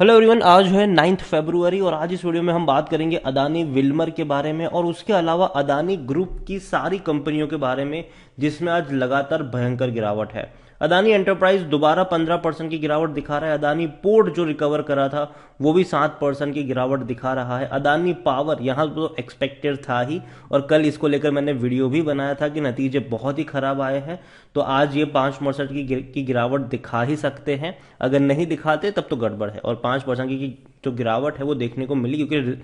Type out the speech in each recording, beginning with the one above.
hello everyone आज है ninth February और आज इस वीडियो में हम बात करेंगे अदानी विल्मर के बारे में और उसके अलावा अदानी ग्रुप की सारी कंपनियों के बारे में जिसमें आज लगातार भयंकर गिरावट है अदानी एंटरप्राइज दोबारा पंद्रह परसेंट की गिरावट दिखा रहा है अदानी पोर्ट जो रिकवर करा था वो भी सात परसेंट की गिरावट दिखा रहा है अदानी पावर यहाँ तो एक्सपेक्टेड था ही और कल इसको लेकर मैंने वीडियो भी बनाया था कि नतीजे बहुत ही खराब आए हैं तो आज ये पांच परसेंट की, गिर, की गिरावट दिखा ही सकते हैं अगर नहीं दिखाते तब तो गड़बड़ है और पांच परसेंट की जो गिरावट है वो देखने को मिली क्योंकि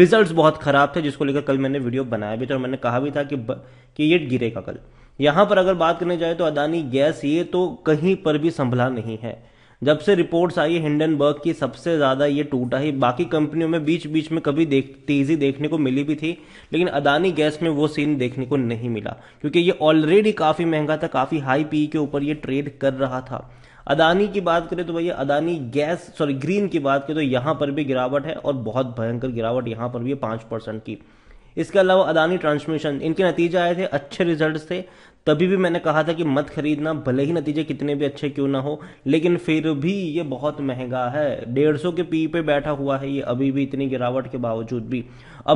रिजल्ट्स बहुत खराब थे जिसको लेकर कल मैंने वीडियो बनाया भी था और मैंने कहा भी था कि, कि ये गिरेगा कल यहां पर अगर बात करने जाए तो अदानी गैस ये तो कहीं पर भी संभला नहीं है जब से रिपोर्ट्स आई हिंडनबर्ग की सबसे ज़्यादा ये टूटा ही बाकी कंपनियों में बीच बीच में कभी देख तेज़ी देखने को मिली भी थी लेकिन अदानी गैस में वो सीन देखने को नहीं मिला क्योंकि ये ऑलरेडी काफ़ी महंगा था काफ़ी हाई पी के ऊपर ये ट्रेड कर रहा था अदानी की बात करें तो भैया अदानी गैस सॉरी ग्रीन की बात करें तो यहां पर भी गिरावट है और बहुत भयंकर गिरावट यहां पर भी है पांच परसेंट की इसके अलावा अदानी ट्रांसमिशन इनके नतीजे आए थे अच्छे रिजल्ट थे तभी भी मैंने कहा था कि मत खरीदना भले ही नतीजे कितने भी अच्छे क्यों ना हो लेकिन फिर भी ये बहुत महंगा है डेढ़ सौ के पी पे बैठा हुआ है ये अभी भी इतनी गिरावट के बावजूद भी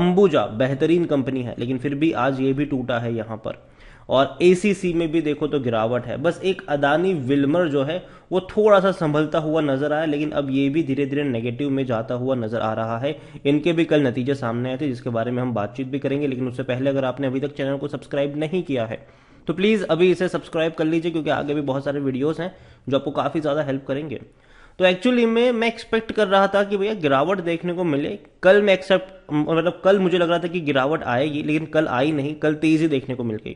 अंबुजा बेहतरीन कंपनी है लेकिन फिर भी आज ये भी टूटा है यहाँ पर और एसीसी में भी देखो तो गिरावट है बस एक अदानी विल्मर जो है वो थोड़ा सा संभलता हुआ नजर आया लेकिन अब ये भी धीरे धीरे नेगेटिव में जाता हुआ नजर आ रहा है इनके भी कल नतीजे सामने आए थे जिसके बारे में हम बातचीत भी करेंगे लेकिन उससे पहले अगर आपने अभी तक चैनल को सब्सक्राइब नहीं किया है तो प्लीज़ अभी इसे सब्सक्राइब कर लीजिए क्योंकि आगे भी बहुत सारे वीडियोज़ हैं जो आपको काफ़ी ज़्यादा हेल्प करेंगे तो एक्चुअली में मैं एक्सपेक्ट कर रहा था कि भैया गिरावट देखने को मिले कल मैं एक्सेप्ट मतलब कल मुझे लग रहा था कि गिरावट आएगी लेकिन कल आई नहीं कल तेज़ी देखने को मिल गई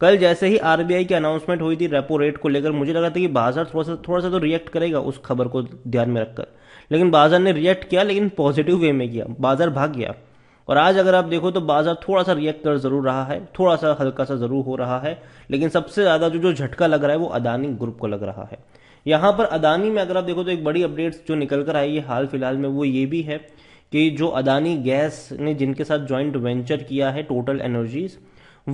कल जैसे ही आरबीआई की अनाउंसमेंट हुई थी रेपो रेट को लेकर मुझे लगा था कि बाजार थोड़ा सा थोड़ा सा तो रिएक्ट करेगा उस खबर को ध्यान में रखकर लेकिन बाजार ने रिएक्ट किया लेकिन पॉजिटिव वे में किया बाजार भाग गया और आज अगर आप देखो तो बाजार थोड़ा सा रिएक्ट कर जरूर रहा है थोड़ा सा हल्का सा जरूर हो रहा है लेकिन सबसे ज़्यादा जो जो झटका लग रहा है वो अदानी ग्रुप को लग रहा है यहाँ पर अदानी में अगर आप देखो तो एक बड़ी अपडेट्स जो निकल कर आई है हाल फिलहाल में वो ये भी है कि जो अदानी गैस ने जिनके साथ ज्वाइंट वेंचर किया है टोटल एनर्जीज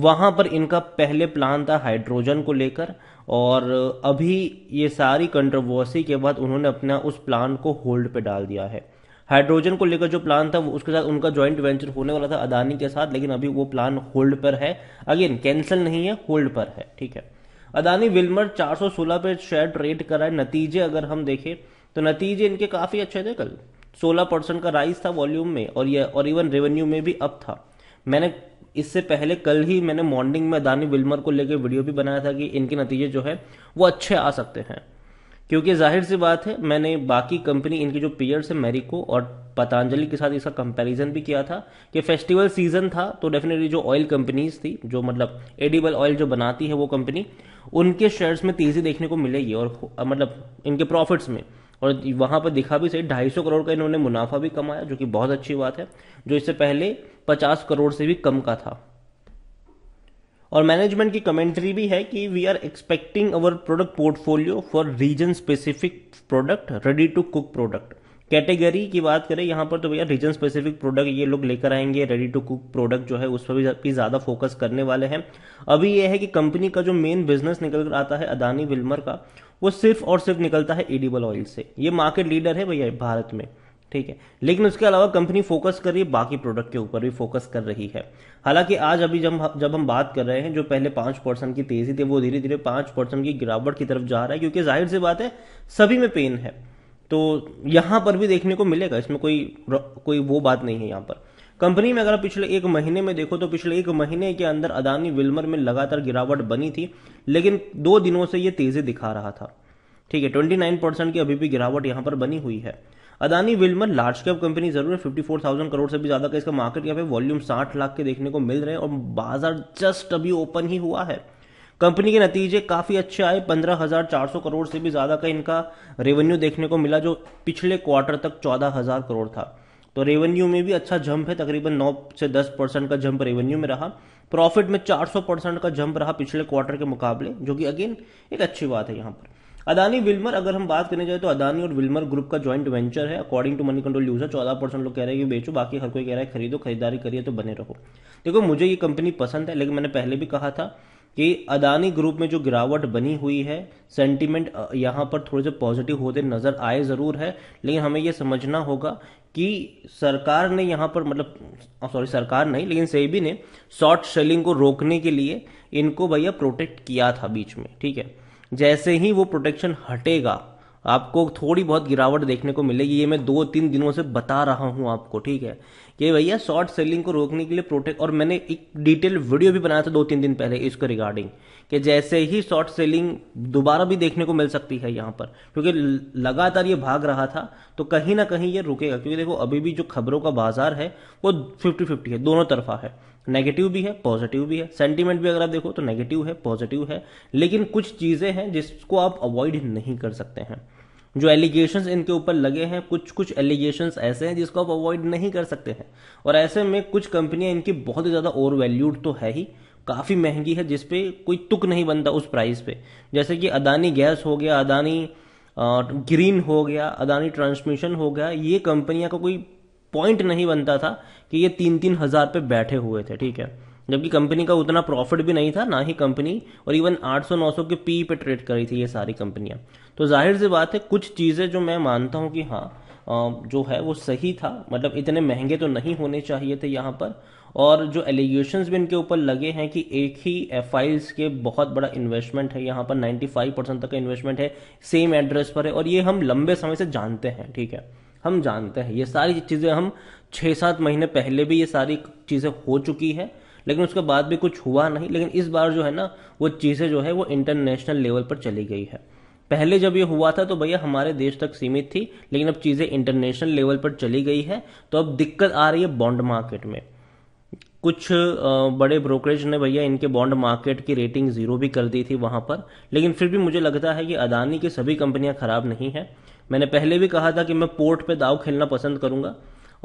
वहाँ पर इनका पहले प्लान था हाइड्रोजन को लेकर और अभी ये सारी कंट्रोवर्सी के बाद उन्होंने अपना उस प्लान को होल्ड पे डाल दिया है हाइड्रोजन को लेकर जो प्लान था वो उसके साथ उनका ज्वाइंट वेंचर होने वाला था अदानी के साथ लेकिन अभी वो प्लान होल्ड पर है अगेन कैंसिल नहीं है होल्ड पर है ठीक है अदानी विलमर 416 पे शेयर ट्रेड करा है नतीजे अगर हम देखें तो नतीजे इनके काफ़ी अच्छे थे कल 16 परसेंट का राइज था वॉल्यूम में और ये और इवन रेवेन्यू में भी अप था मैंने इससे पहले कल ही मैंने मॉर्निंग में अदानी विलमर को लेकर वीडियो भी बनाया था कि इनके नतीजे जो है वो अच्छे आ सकते हैं क्योंकि जाहिर सी बात है मैंने बाकी कंपनी इनके जो पीयर्स है मेरिको और पतंजलि के साथ इसका कंपैरिजन भी किया था कि फेस्टिवल सीजन था तो डेफिनेटली जो ऑयल कंपनीज थी जो मतलब एडिबल ऑयल जो बनाती है वो कंपनी उनके शेयर्स में तेज़ी देखने को मिलेगी और मतलब इनके प्रॉफिट्स में और वहाँ पर दिखा भी सही ढाई सौ करोड़ का इन्होंने मुनाफा भी कमाया जो कि बहुत अच्छी बात है जो इससे पहले पचास करोड़ से भी कम का था और मैनेजमेंट की कमेंट्री भी है कि we are expecting our product portfolio for region specific product ready to cook product category की बात करें यहाँ पर तो भैया रीजन स्पेसिफिक प्रोडक्ट ये लोग लेकर आएंगे रेडी टू कुक प्रोडक्ट जो है उस पर भी ज़्यादा फोकस करने वाले हैं अभी यह है कि कंपनी का जो मेन बिजनेस निकल कर आता है अदानी विल्मर का वो सिर्फ और सिर्फ निकलता है एडिबल ऑयल से ये मार्केट लीडर है भैया भारत में ठीक है लेकिन उसके अलावा कंपनी फोकस कर रही है बाकी प्रोडक्ट के ऊपर भी फोकस कर रही है हालांकि आज अभी जब जब हम बात कर रहे हैं जो पहले पांच परसेंट की तेजी थी वो धीरे धीरे पांच परसेंट की गिरावट की तरफ जा रहा है क्योंकि जाहिर सी बात है सभी में पेन है तो यहां पर भी देखने को मिलेगा इसमें कोई कोई वो बात नहीं है यहाँ पर कंपनी में अगर पिछले एक महीने में देखो तो पिछले एक महीने के अंदर अदानी विल्मर में लगातार गिरावट बनी थी लेकिन दो दिनों से ये तेजी दिखा रहा था ठीक है ट्वेंटी परसेंट की अभी भी गिरावट यहां पर बनी हुई है Adani Wilmar large cap company जरूर है फिफ्टी फोर थाउजेंड करोड़ से भी ज्यादा का इसका मार्केट कैप है वॉल्यूम साठ लाख के देखने को मिल रहे हैं और बाजार जस्ट अभी ओपन ही हुआ है कंपनी के नतीजे काफ़ी अच्छे आए पंद्रह हजार चार सौ करोड़ से भी ज़्यादा का इनका रेवेन्यू देखने को मिला जो पिछले क्वार्टर तक चौदह हजार करोड़ था तो रेवेन्यू में भी अच्छा जंप है तकरीबन नौ से दस परसेंट का जंप रेवेन्यू में रहा प्रॉफिट में चार सौ परसेंट का जंप रहा पिछले क्वार्टर के मुकाबले जो कि अगेन एक अच्छी बात है यहाँ पर अदानी विल्मर अगर हम बात करने जाए तो अदानी और विल्मर ग्रुप का ज्वाइंट वेंचर है according to Moneycontrol user चौदह परसेंट लोग कह रहे हैं कि बेचो बाकी हर कोई कह रहा है खरीदो खरीदारी करिए तो बने रहो देखो मुझे ये कंपनी पसंद है लेकिन मैंने पहले भी कहा था कि अदानी ग्रुप में जो गिरावट बनी हुई है सेंटिमेंट यहाँ पर थोड़े से पॉजिटिव होते नज़र आए ज़रूर है लेकिन हमें यह समझना होगा कि सरकार ने यहाँ पर मतलब सॉरी सरकार नहीं लेकिन सेबी ने शॉर्ट सेलिंग को रोकने के लिए इनको भैया प्रोटेक्ट किया था बीच में ठीक है जैसे ही वो प्रोटेक्शन हटेगा आपको थोड़ी बहुत गिरावट देखने को मिलेगी ये मैं दो तीन दिनों से बता रहा हूं आपको ठीक है कि भैया शॉर्ट सेलिंग को रोकने के लिए प्रोटेक्ट और मैंने एक डिटेल वीडियो भी बनाया था दो तीन दिन पहले इसको रिगार्डिंग कि जैसे ही शॉर्ट सेलिंग दोबारा भी देखने को मिल सकती है यहाँ पर क्योंकि लगातार ये भाग रहा था तो कहीं ना कहीं ये रुकेगा क्योंकि देखो अभी भी जो खबरों का बाजार है वो फिफ्टी फिफ्टी है दोनों तरफा है नेगेटिव भी है पॉजिटिव भी है सेंटीमेंट भी अगर आप देखो तो नेगेटिव है पॉजिटिव है लेकिन कुछ चीज़ें हैं जिसको आप अवॉइड नहीं कर सकते हैं जो एलिगेशन इनके ऊपर लगे हैं कुछ कुछ एलिगेशन ऐसे हैं जिसको आप अवॉइड नहीं कर सकते हैं और ऐसे में कुछ कंपनियां इनकी बहुत ही ज़्यादा ओवर वैल्यूड तो है ही काफ़ी महंगी है जिसपे कोई तुक नहीं बनता उस प्राइस पे जैसे कि अदानी गैस हो गया अदानी ग्रीन हो गया अदानी ट्रांसमिशन हो गया ये कंपनियां का कोई पॉइंट नहीं बनता था कि ये तीन तीन हज़ार पे बैठे हुए थे ठीक है जबकि कंपनी का उतना प्रॉफिट भी नहीं था ना ही कंपनी और इवन 800 900 के पी पे ट्रेड करी थी ये सारी कंपनियां तो जाहिर सी बात है कुछ चीज़ें जो मैं मानता हूं कि हाँ जो है वो सही था मतलब इतने महंगे तो नहीं होने चाहिए थे यहाँ पर और जो एलिगेशन भी इनके ऊपर लगे हैं कि एक ही एफ के बहुत बड़ा इन्वेस्टमेंट है यहाँ पर 95 परसेंट तक का इन्वेस्टमेंट है सेम एड्रेस पर है और ये हम लंबे समय से जानते हैं ठीक है हम जानते हैं ये सारी चीज़ें हम छः सात महीने पहले भी ये सारी चीज़ें हो चुकी हैं लेकिन उसके बाद भी कुछ हुआ नहीं लेकिन इस बार जो है ना वो चीज़ें जो है वो इंटरनेशनल लेवल पर चली गई है पहले जब ये हुआ था तो भैया हमारे देश तक सीमित थी लेकिन अब चीज़ें इंटरनेशनल लेवल पर चली गई है तो अब दिक्कत आ रही है बॉन्ड मार्केट में कुछ बड़े ब्रोकरेज ने भैया इनके बॉन्ड मार्केट की रेटिंग ज़ीरो भी कर दी थी वहाँ पर लेकिन फिर भी मुझे लगता है कि अदानी की सभी कंपनियाँ ख़राब नहीं हैं मैंने पहले भी कहा था कि मैं पोर्ट पे दाव खेलना पसंद करूंगा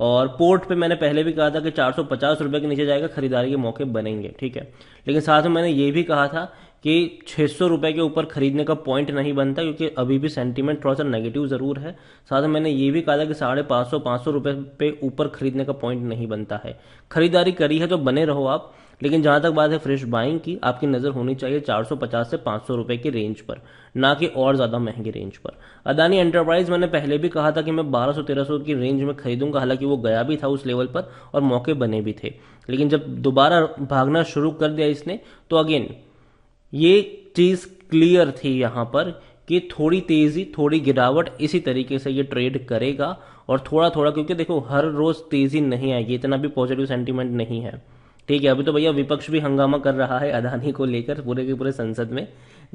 और पोर्ट पे मैंने पहले भी कहा था कि चार सौ के नीचे जाएगा खरीदारी के मौके बनेंगे ठीक है लेकिन साथ में मैंने ये भी कहा था कि छः सौ के ऊपर खरीदने का पॉइंट नहीं बनता क्योंकि अभी भी सेंटीमेंट थोड़ा सा नेगेटिव ज़रूर है साथ में मैंने ये भी कहा था कि साढ़े पाँच सौ पाँच सौ रुपये पे ऊपर खरीदने का पॉइंट नहीं बनता है खरीदारी करी है तो बने रहो आप लेकिन जहां तक बात है फ्रेश बाइंग की आपकी नज़र होनी चाहिए 450 से 500 रुपए की रेंज पर ना कि और ज़्यादा महंगी रेंज पर अदानी एंटरप्राइज मैंने पहले भी कहा था कि मैं 1200-1300 की रेंज में खरीदूंगा हालांकि वो गया भी था उस लेवल पर और मौके बने भी थे लेकिन जब दोबारा भागना शुरू कर दिया इसने तो अगेन ये चीज़ क्लियर थी यहाँ पर कि थोड़ी तेज़ी थोड़ी गिरावट इसी तरीके से ये ट्रेड करेगा और थोड़ा थोड़ा क्योंकि देखो हर रोज़ तेज़ी नहीं आएगी इतना भी पॉजिटिव सेंटिमेंट नहीं है ठीक है अभी तो भैया विपक्ष भी हंगामा कर रहा है अदानी को लेकर पूरे के पूरे संसद में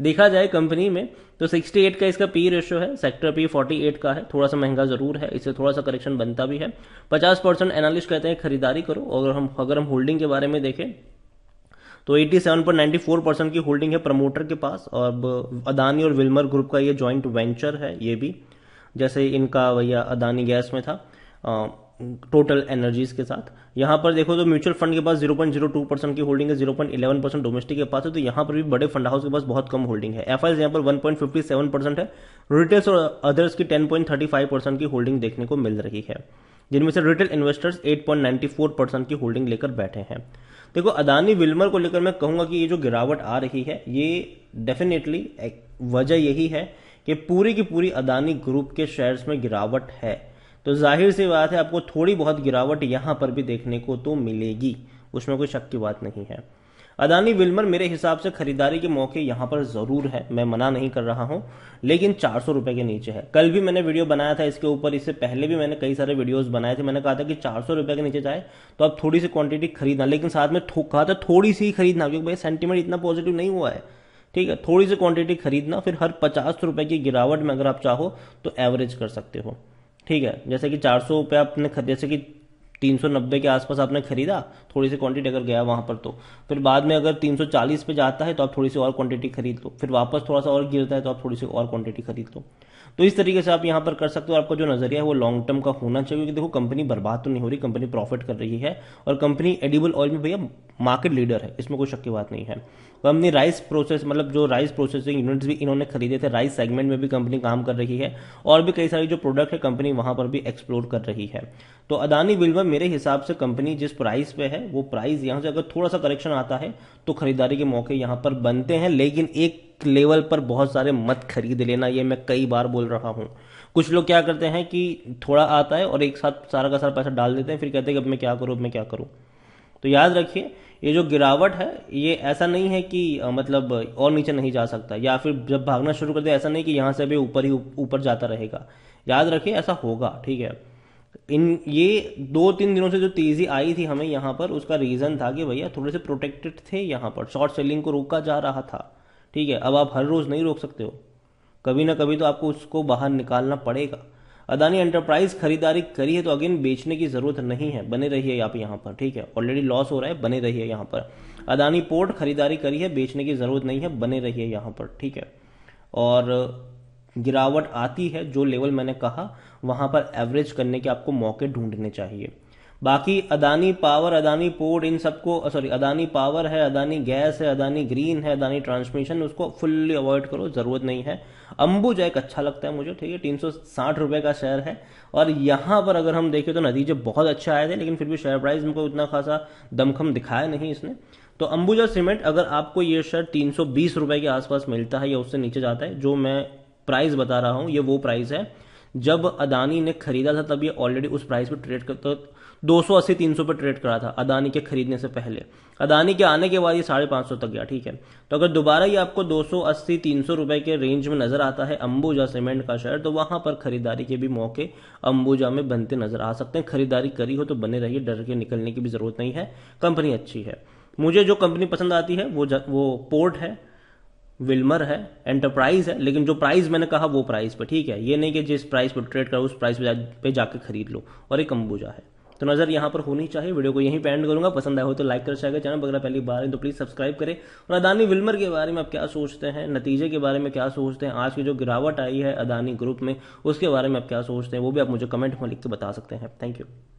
देखा जाए कंपनी में तो 68 का इसका पी रेशो है सेक्टर पी 48 का है थोड़ा सा महंगा जरूर है इससे थोड़ा सा करेक्शन बनता भी है 50 परसेंट एनालिस्ट कहते हैं खरीदारी करो और हम अगर हम होल्डिंग के बारे में देखें तो 87.94 परसेंट की होल्डिंग है प्रमोटर के पास और अदानी और विल्मर ग्रुप का ये ज्वाइंट वेंचर है ये भी जैसे इनका भैया अदानी गैस में था टोटल एनर्जीज के साथ यहाँ पर देखो तो म्यूचुअल फंड के पास 0.02 परसेंट की होल्डिंग है 0.11 परसेंट डोमेस्टिक के पास है तो यहाँ पर भी बड़े फंड हाउस के पास बहुत कम होल्डिंग है एफ यहां पर 1.57 परसेंट है रिटेल्स और अदर्स की 10.35 परसेंट की होल्डिंग देखने को मिल रही है जिनमें से रिटेल इन्वेस्टर्स फोर परसेंट की होल्डिंग लेकर बैठे हैं देखो अदानी विल्मर को लेकर मैं कहूंगा कि ये जो गिरावट आ रही है ये डेफिनेटली वजह यही है कि पूरी की पूरी अदानी ग्रुप के शेयर्स में गिरावट है तो जाहिर सी बात है आपको थोड़ी बहुत गिरावट यहां पर भी देखने को तो मिलेगी उसमें कोई शक की बात नहीं है अदानी विल्मर मेरे हिसाब से खरीदारी के मौके यहां पर ज़रूर है मैं मना नहीं कर रहा हूं लेकिन चार सौ रुपए के नीचे है कल भी मैंने वीडियो बनाया था इसके ऊपर इससे पहले भी मैंने कई सारे वीडियोस बनाए थे मैंने कहा था कि चार सौ रुपए के नीचे जाए तो आप थोड़ी सी क्वांटिटी खरीदना लेकिन साथ में कहा था थोड़ी सी ही खरीदना क्योंकि भाई सेंटीमेंट इतना पॉजिटिव नहीं हुआ है ठीक है थोड़ी सी क्वांटिटी खरीदना फिर हर पचास रुपये की गिरावट में अगर आप चाहो तो एवरेज कर सकते हो ठीक है जैसे कि चार सौ रुपया अपने जैसे कि 390 के आसपास आपने खरीदा थोड़ी सी क्वांटिटी अगर गया वहाँ पर तो फिर बाद में अगर 340 पे जाता है तो आप थोड़ी सी और क्वांटिटी खरीद लो फिर वापस थोड़ा सा और गिरता है तो आप थोड़ी सी और क्वांटिटी खरीद लो तो इस तरीके से आप यहाँ पर कर सकते हो आपका जो नजरिया है वो लॉन्ग टर्म का होना चाहिए क्योंकि देखो कंपनी बर्बाद तो नहीं हो रही कंपनी प्रॉफिट कर रही है और कंपनी एडिबल ऑयल में भैया मार्केट लीडर है इसमें कोई शक की बात नहीं है तो राइस प्रोसेस मतलब जो राइस प्रोसेसिंग यूनिट्स भी इन्होंने खरीदे थे राइस सेगमेंट में भी कंपनी काम कर रही है और भी कई सारी जो प्रोडक्ट है कंपनी वहां पर भी एक्सप्लोर कर रही है तो अदानी बिल्वर मेरे हिसाब से कंपनी जिस प्राइस पे है वो प्राइस यहाँ से अगर थोड़ा सा करेक्शन आता है तो खरीदारी के मौके यहां पर बनते हैं लेकिन एक लेवल पर बहुत सारे मत खरीद लेना ये मैं कई बार बोल रहा हूं कुछ लोग क्या करते हैं कि थोड़ा आता है और एक साथ सारा का सारा पैसा डाल देते हैं फिर कहते हैं कि अब मैं क्या करूं अब मैं क्या करूं तो याद रखिए ये जो गिरावट है ये ऐसा नहीं है कि आ, मतलब और नीचे नहीं जा सकता या फिर जब भागना शुरू कर दे ऐसा नहीं कि यहां से भी ऊपर ही ऊपर जाता रहेगा याद रखिए ऐसा होगा ठीक है इन ये दो तीन दिनों से जो तेज़ी आई थी हमें यहां पर उसका रीज़न था कि भैया थोड़े से प्रोटेक्टेड थे यहाँ पर शॉर्ट सेलिंग को रोका जा रहा था ठीक है अब आप हर रोज़ नहीं रोक सकते हो कभी ना कभी तो आपको उसको बाहर निकालना पड़ेगा अदानी एंटरप्राइज खरीदारी करी है तो अगेन बेचने की ज़रूरत नहीं है बने रहिए आप यहाँ पर ठीक है ऑलरेडी लॉस हो रहा है बने रहिए यहाँ पर अदानी पोर्ट खरीदारी करी है बेचने की ज़रूरत नहीं है बने रहिए यहाँ पर ठीक है और गिरावट आती है जो लेवल मैंने कहा वहां पर एवरेज करने के आपको मौके ढूंढने चाहिए बाकी अदानी पावर अदानी पोर्ट इन सबको सॉरी अदानी पावर है अदानी गैस है अदानी ग्रीन है अदानी ट्रांसमिशन उसको फुल्ली अवॉइड करो ज़रूरत नहीं है अंबुजा एक अच्छा लगता है मुझे ठीक है तीन सौ साठ रुपये का शेयर है और यहाँ पर अगर हम देखें तो नतीजे बहुत अच्छे आए थे लेकिन फिर भी शेयर प्राइस हमको इतना खासा दमखम दिखाया नहीं इसने तो अंबुजा सीमेंट अगर आपको ये शेयर तीन सौ बीस रुपये के आसपास मिलता है या उससे नीचे जाता है जो मैं प्राइस बता रहा हूँ ये वो प्राइस है जब अदानी ने खरीदा था तब ये ऑलरेडी उस प्राइस पर ट्रेड कर दो सौ अस्सी तीन सौ पर ट्रेड करा था अदानी के खरीदने से पहले अदानी के आने के बाद ये साढ़े पांच सौ तक गया ठीक है तो अगर दोबारा ये आपको दो सौ अस्सी तीन सौ रुपए के रेंज में नजर आता है अंबुजा सीमेंट का शेयर तो वहां पर खरीदारी के भी मौके अंबुजा में बनते नजर आ सकते हैं खरीदारी करी हो तो बने रहिए डर के निकलने की भी जरूरत नहीं है कंपनी अच्छी है मुझे जो कंपनी पसंद आती है वो वो पोर्ट है विलमर है एंटरप्राइज है लेकिन जो प्राइस मैंने कहा वो प्राइस पर ठीक है ये नहीं कि जिस प्राइस पर ट्रेड करो उस प्राइस पे जाकर खरीद लो और एक अंबुजा है तो नज़र यहां पर होनी चाहिए वीडियो को यहीं पे एंड करूंगा पसंद आए हो तो लाइक कर चाहिए चैनल पर पहली बार है तो प्लीज़ सब्सक्राइब करें और अदानी विल्मर के बारे में आप क्या सोचते हैं नतीजे के बारे में क्या सोचते हैं आज की जो गिरावट आई है अदानी ग्रुप में उसके बारे में आप क्या सोचते हैं वो भी आप मुझे कमेंट में लिख के बता सकते हैं थैंक यू